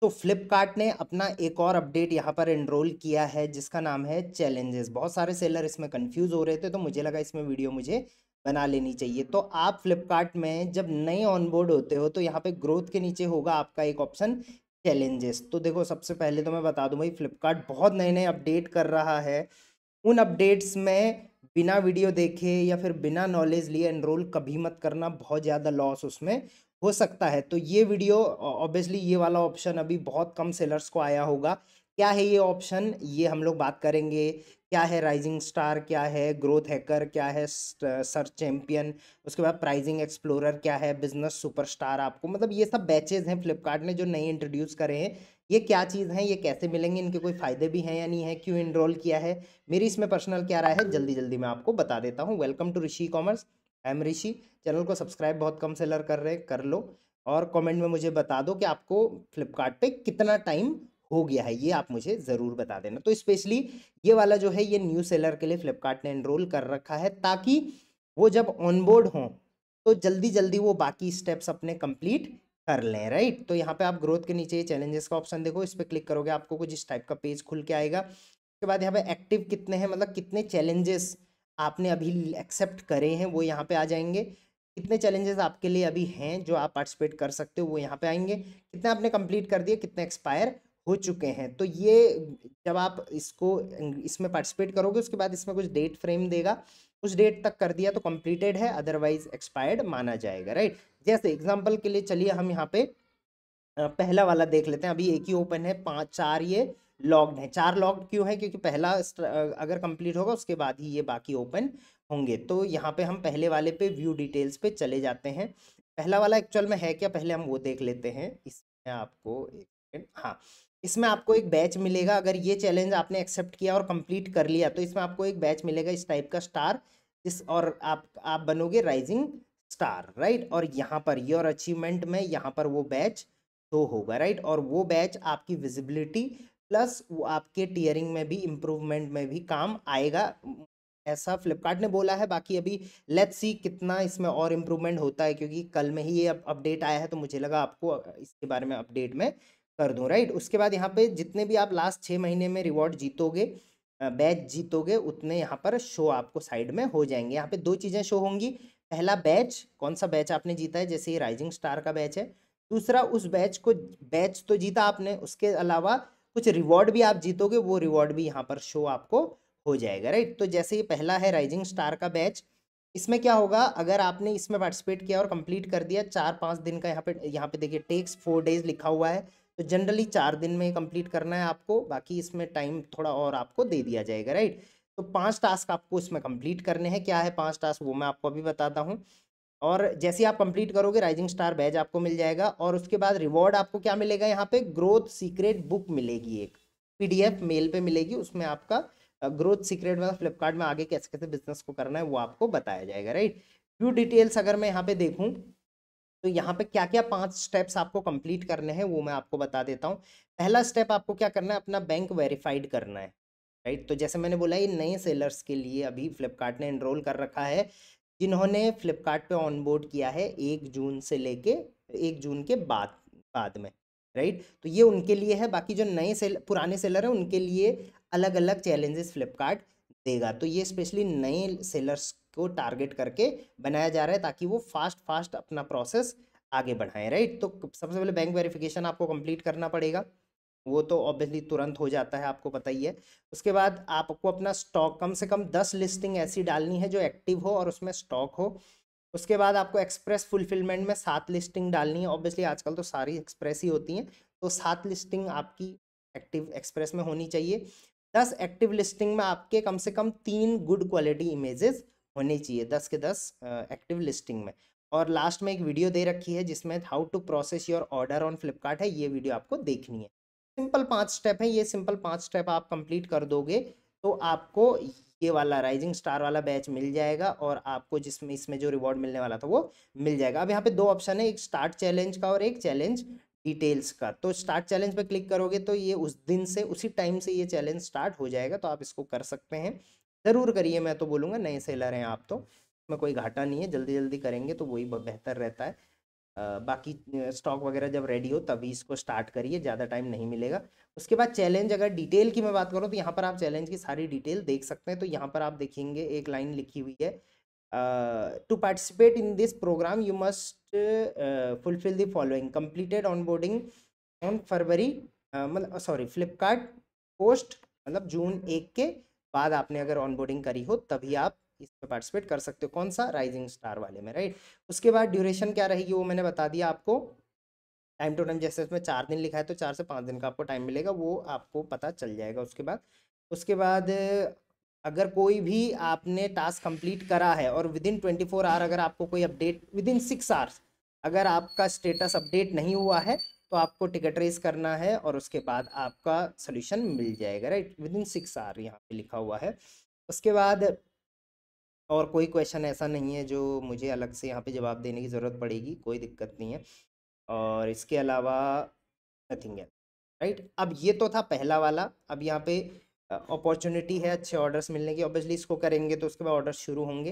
तो फ्लिपकार्ट ने अपना एक और अपडेट यहाँ पर एनरोल किया है जिसका नाम है चैलेंजेस बहुत सारे सेलर इसमें कंफ्यूज हो रहे थे तो मुझे लगा इसमें वीडियो मुझे बना लेनी चाहिए तो आप फ्लिपकार्ट में जब नए ऑनबोर्ड होते हो तो यहाँ पे ग्रोथ के नीचे होगा आपका एक ऑप्शन चैलेंजेस तो देखो सबसे पहले तो मैं बता दूँ भाई फ्लिपकार्ट बहुत नए नए अपडेट कर रहा है उन अपडेट्स में बिना वीडियो देखे या फिर बिना नॉलेज लिए एनरोल कभी मत करना बहुत ज़्यादा लॉस उसमें हो सकता है तो ये वीडियो ऑब्वियसली ये वाला ऑप्शन अभी बहुत कम सेलर्स को आया होगा क्या है ये ऑप्शन ये हम लोग बात करेंगे क्या है राइजिंग स्टार क्या है ग्रोथ हैकर क्या है सर्च चैम्पियन उसके बाद प्राइजिंग एक्सप्लोरर क्या है बिजनेस सुपरस्टार आपको मतलब ये सब बैचेज हैं फ्लिपकार्ट ने जो नए इंट्रोड्यूस करे हैं ये क्या चीज़ हैं ये कैसे मिलेंगे इनके कोई फ़ायदे भी हैं या नहीं है क्यों इनरोल किया है मेरी इसमें पर्सनल क्या राय है जल्दी जल्दी मैं आपको बता देता हूँ welcome to Rishi commerce M Rishi channel को सब्सक्राइब बहुत कम सेलर कर रहे कर लो और कमेंट में मुझे बता दो कि आपको फ्लिपकार्ट पे कितना टाइम हो गया है ये आप मुझे ज़रूर बता देना तो स्पेशली ये वाला जो है ये न्यू सेलर के लिए फ्लिपकार्ट ने एनरोल कर रखा है ताकि वो जब ऑनबोर्ड हों तो जल्दी जल्दी वो बाकी स्टेप्स अपने कंप्लीट कर लें राइट तो यहाँ पे आप ग्रोथ के नीचे चैलेंजेस का ऑप्शन देखो इस पर क्लिक करोगे आपको कुछ इस टाइप का पेज खुल के आएगा उसके बाद यहाँ पे एक्टिव कितने हैं मतलब कितने चैलेंजेस आपने अभी एक्सेप्ट करे हैं वो यहाँ पे आ जाएंगे कितने चैलेंजेस आपके लिए अभी हैं जो आप पार्टिसिपेट कर सकते हो वो यहाँ पे आएंगे कितने आपने कंप्लीट कर दिए कितने एक्सपायर हो चुके हैं तो ये जब आप इसको इसमें पार्टिसिपेट करोगे उसके बाद इसमें कुछ डेट फ्रेम देगा उस डेट तक कर दिया तो कंप्लीटेड है अदरवाइज एक्सपायर्ड माना जाएगा राइट जैसे एग्जाम्पल के लिए चलिए हम यहाँ पे पहला वाला देख लेते हैं अभी एक ही ओपन है पाँच चार ये लॉक्ड हैं चार लॉक्ड क्यों है क्योंकि पहला अगर कंप्लीट होगा उसके बाद ही ये बाकी ओपन होंगे तो यहाँ पे हम पहले वाले पे व्यू डिटेल्स पे चले जाते हैं पहला वाला एक्चुअल में है क्या पहले हम वो देख लेते हैं इसमें आपको एक हाँ इसमें आपको एक बैच मिलेगा अगर ये चैलेंज आपने एक्सेप्ट किया और कंप्लीट कर लिया तो इसमें आपको एक बैच मिलेगा इस टाइप का स्टार इस और आप आप बनोगे राइजिंग स्टार राइट और यहाँ पर योर अचीवमेंट में यहाँ पर वो बैच दो तो होगा राइट और वो बैच आपकी विजिबिलिटी प्लस वो आपके टीयरिंग में भी इम्प्रूवमेंट में भी काम आएगा ऐसा फ्लिपकार्ट ने बोला है बाकी अभी लेट्स सी कितना इसमें और इम्प्रूवमेंट होता है क्योंकि कल में ही ये अपडेट आया है तो मुझे लगा आपको इसके बारे में अपडेट में कर दूँ राइट उसके बाद यहाँ पे जितने भी आप लास्ट छः महीने में रिवॉर्ड जीतोगे बैच जीतोगे उतने यहाँ पर शो आपको साइड में हो जाएंगे यहाँ पर दो चीज़ें शो होंगी पहला बैच कौन सा बैच आपने जीता है जैसे ये राइजिंग स्टार का बैच है दूसरा उस बैच को बैच तो जीता आपने उसके अलावा कुछ रिवॉर्ड भी आप जीतोगे वो रिवॉर्ड भी यहाँ पर शो आपको हो जाएगा राइट तो जैसे ये पहला है राइजिंग स्टार का बैच इसमें क्या होगा अगर आपने इसमें पार्टिसिपेट किया और कंप्लीट कर दिया चार पाँच दिन का यहाँ पे यहाँ पे देखिए टेक्स फोर डेज लिखा हुआ है तो जनरली चार दिन में कंप्लीट करना है आपको बाकी इसमें टाइम थोड़ा और आपको दे दिया जाएगा राइट तो पांच टास्क आपको इसमें कंप्लीट करने हैं क्या है पांच टास्क वो मैं आपको अभी बताता हूँ और जैसे आप कंप्लीट करोगे राइजिंग स्टार बैज आपको मिल जाएगा और उसके बाद रिवॉर्ड आपको क्या मिलेगा यहाँ पे ग्रोथ सीक्रेट बुक मिलेगी एक पीडीएफ मेल पे मिलेगी उसमें आपका ग्रोथ सीक्रेट मतलब फ्लिपकार्ट में आगे कैसे कैसे बिजनेस को करना है वो आपको बताया जाएगा राइट व्यू डिटेल्स अगर मैं यहाँ पे देखूँ तो यहाँ पे क्या क्या पांच स्टेप्स आपको कंप्लीट करने हैं वो मैं आपको बता देता हूँ पहला स्टेप आपको क्या करना है अपना बैंक वेरीफाइड करना है राइट तो जैसे मैंने बोला ये नए सेलर्स के लिए अभी फ्लिपकार्ट ने एनरोल कर रखा है जिन्होंने फ्लिपकार्ट पे ऑनबोर्ड किया है एक जून से लेके एक जून के बाद बाद में राइट तो ये उनके लिए है बाकी जो नए सेल पुराने सेलर हैं उनके लिए अलग अलग चैलेंजेस फ्लिपकार्ट देगा तो ये स्पेशली नए सेलर्स को टारगेट करके बनाया जा रहा है ताकि वो फास्ट फास्ट अपना प्रोसेस आगे बढ़ाएं राइट तो सबसे पहले बैंक वेरिफिकेशन आपको कंप्लीट करना पड़ेगा वो तो ऑब्वियसली तुरंत हो जाता है आपको पता ही है उसके बाद आपको अपना स्टॉक कम से कम दस लिस्टिंग ऐसी डालनी है जो एक्टिव हो और उसमें स्टॉक हो उसके बाद आपको एक्सप्रेस फुलफिलमेंट में सात लिस्टिंग डालनी है ऑब्वियसली आजकल तो सारी एक्सप्रेस ही होती हैं तो सात लिस्टिंग आपकी एक्टिव एक्सप्रेस में होनी चाहिए दस एक्टिव लिस्टिंग में आपके कम से कम तीन गुड क्वालिटी इमेजेस होने चाहिए दस के दस एक्टिव लिस्टिंग में और लास्ट में एक वीडियो दे रखी है जिसमें how to process your order on Flipkart है ये वीडियो आपको देखनी है सिंपल पांच स्टेप है ये सिंपल पांच स्टेप आप कंप्लीट कर दोगे तो आपको ये वाला राइजिंग स्टार वाला बैच मिल जाएगा और आपको जिसमें इसमें जो रिवॉर्ड मिलने वाला था वो मिल जाएगा अब यहाँ पे दो ऑप्शन है एक स्टार्ट चैलेंज का और एक चैलेंज डिटेल्स का तो स्टार्ट चैलेंज पे क्लिक करोगे तो ये उस दिन से उसी टाइम से ये चैलेंज स्टार्ट हो जाएगा तो आप इसको कर सकते हैं ज़रूर करिए मैं तो बोलूँगा नए सेलर हैं आप तो इसमें कोई घाटा नहीं है जल्दी जल्दी करेंगे तो वही बेहतर रहता है बाकी स्टॉक वगैरह जब रेडी हो तभी इसको स्टार्ट करिए ज़्यादा टाइम नहीं मिलेगा उसके बाद चैलेंज अगर डिटेल की मैं बात करूँ तो यहाँ पर आप चैलेंज की सारी डिटेल देख सकते हैं तो यहाँ पर आप देखेंगे एक लाइन लिखी हुई है to participate in this programme you must fulfil the following completed on boarding on February मतलब सॉरी फ्लिपकार्ट पोस्ट मतलब जून एक के बाद आपने अगर ऑन बोर्डिंग करी हो तभी आप इसमें पार्टिसिपेट कर सकते हो कौन सा राइजिंग स्टार वाले में राइट उसके बाद ड्यूरेशन क्या रहेगी वो मैंने बता दिया आपको टाइम टू टाइम जैसे उसमें चार दिन लिखा है तो चार से पाँच दिन का आपको टाइम मिलेगा वो आपको पता चल जाएगा उसके बाद उसके बाद अगर कोई भी आपने टास्क कंप्लीट करा है और within twenty four hour अगर आपको कोई update within six hours अगर आपका स्टेटस अपडेट नहीं हुआ है तो आपको टिकट रेस करना है और उसके बाद आपका सोल्यूशन मिल जाएगा right within six hour यहाँ पे लिखा हुआ है उसके बाद और कोई क्वेश्चन ऐसा नहीं है जो मुझे अलग से यहाँ पे जवाब देने की ज़रूरत पड़ेगी कोई दिक्कत नहीं है और इसके अलावा नथिंग है राइट अब ये तो था पहला वाला अब यहाँ पे अपॉर्चुनिटी है अच्छे ऑर्डर्स मिलने की ऑब्वियसली इसको करेंगे तो उसके बाद ऑर्डर शुरू होंगे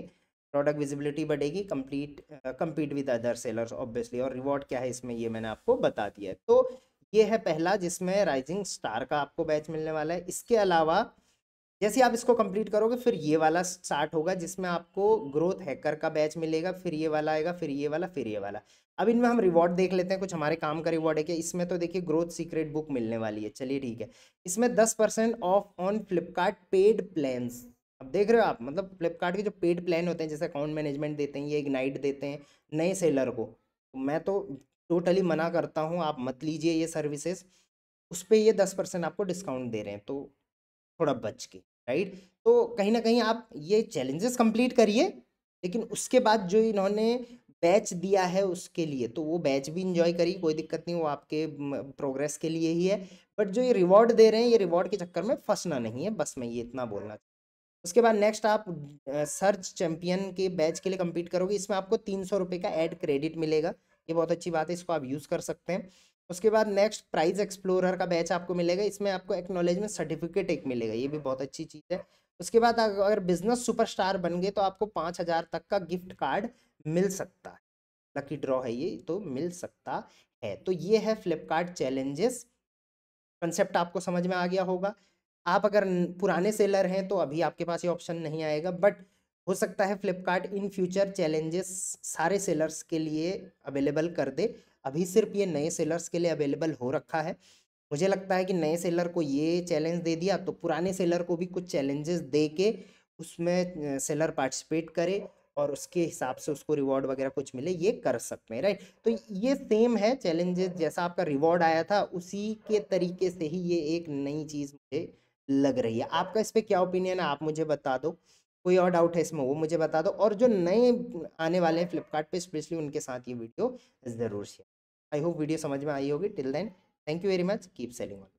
प्रोडक्ट विजिबिलिटी बढ़ेगी complete compete with other sellers obviously और रिवॉर्ड क्या है इसमें ये मैंने आपको बता दिया है तो ये है पहला जिसमें राइजिंग स्टार का आपको बैच मिलने वाला है इसके अलावा जैसे आप इसको कंप्लीट करोगे फिर ये वाला स्टार्ट होगा जिसमें आपको ग्रोथ हैकर का बैच मिलेगा फिर ये वाला आएगा फिर ये वाला फिर ये वाला अब इनमें हम रिवॉर्ड देख लेते हैं कुछ हमारे काम का रिवॉर्ड है कि इसमें तो देखिए ग्रोथ सीक्रेट बुक मिलने वाली है चलिए ठीक है इसमें दस percent off on Flipkart paid plan अब देख रहे हो आप मतलब फ्लिपकार्ट के जो पेड प्लान होते हैं जैसे अकाउंट मैनेजमेंट देते हैं ये इग्नाइट देते हैं नए सेलर को तो मैं तो टोटली मना करता हूँ आप मत लीजिए ये सर्विसेज उस पर ये दस परसेंट आपको डिस्काउंट दे रहे हैं तो थोड़ा बच के राइट तो कहीं ना कहीं आप ये चैलेंजेस कंप्लीट करिए लेकिन उसके बाद जो इन्होंने बैच दिया है उसके लिए तो वो बैच भी इंजॉय करिए कोई दिक्कत नहीं वो आपके प्रोग्रेस के लिए ही है बट जो ये रिवॉर्ड दे रहे हैं ये रिवॉर्ड के चक्कर में फंसना नहीं है बस मैं ये इतना बोलना उसके बाद नेक्स्ट आप सर्च चैम्पियन के बैच के लिए कम्पीट करोगे इसमें आपको तीन सौ रुपये का एड क्रेडिट मिलेगा ये बहुत अच्छी बात है इसको आप यूज़ कर सकते हैं उसके बाद नेक्स्ट प्राइज एक्सप्लोरर का बैच आपको मिलेगा इसमें आपको एक्नॉलेजमेंट सर्टिफिकेट एक मिलेगा ये भी बहुत अच्छी चीज़ है उसके बाद अगर बिजनेस सुपरस्टार बन गए तो आपको पाँच हज़ार तक का गिफ्ट कार्ड मिल सकता है लकी ड्रॉ है ये तो मिल सकता है तो ये है फ्लिपकार्ट चैलेंजेस कंसेप्ट आपको समझ में आ गया होगा आप अगर पुराने सेलर हैं तो अभी आपके पास ये ऑप्शन नहीं आएगा बट हो सकता है फ्लिपकार्ट इन फ्यूचर चैलेंजेस सारे सेलर्स के लिए अवेलेबल कर दे अभी सिर्फ ये नए सेलर्स के लिए अवेलेबल हो रखा है मुझे लगता है कि नए सेलर को ये चैलेंज दे दिया तो पुराने सेलर को भी कुछ चैलेंजेस दे के उसमें सेलर पार्टिसिपेट करे और उसके हिसाब से उसको रिवॉर्ड वगैरह कुछ मिले ये कर सकते हैं राइट तो ये सेम है चैलेंजेस जैसा आपका रिवॉर्ड आया था उसी के तरीके से ही ये एक नई चीज़ मुझे लग रही है आपका इस पर क्या ओपिनियन है आप मुझे बता दो कोई और डाउट है इसमें वो मुझे बता दो और जो नए आने वाले हैं फ्लिपकार्ट स्पेशली उनके साथ ये वीडियो ज़रूर शेयर आई होप वीडियो समझ में आई होगी till then thank you very much keep selling on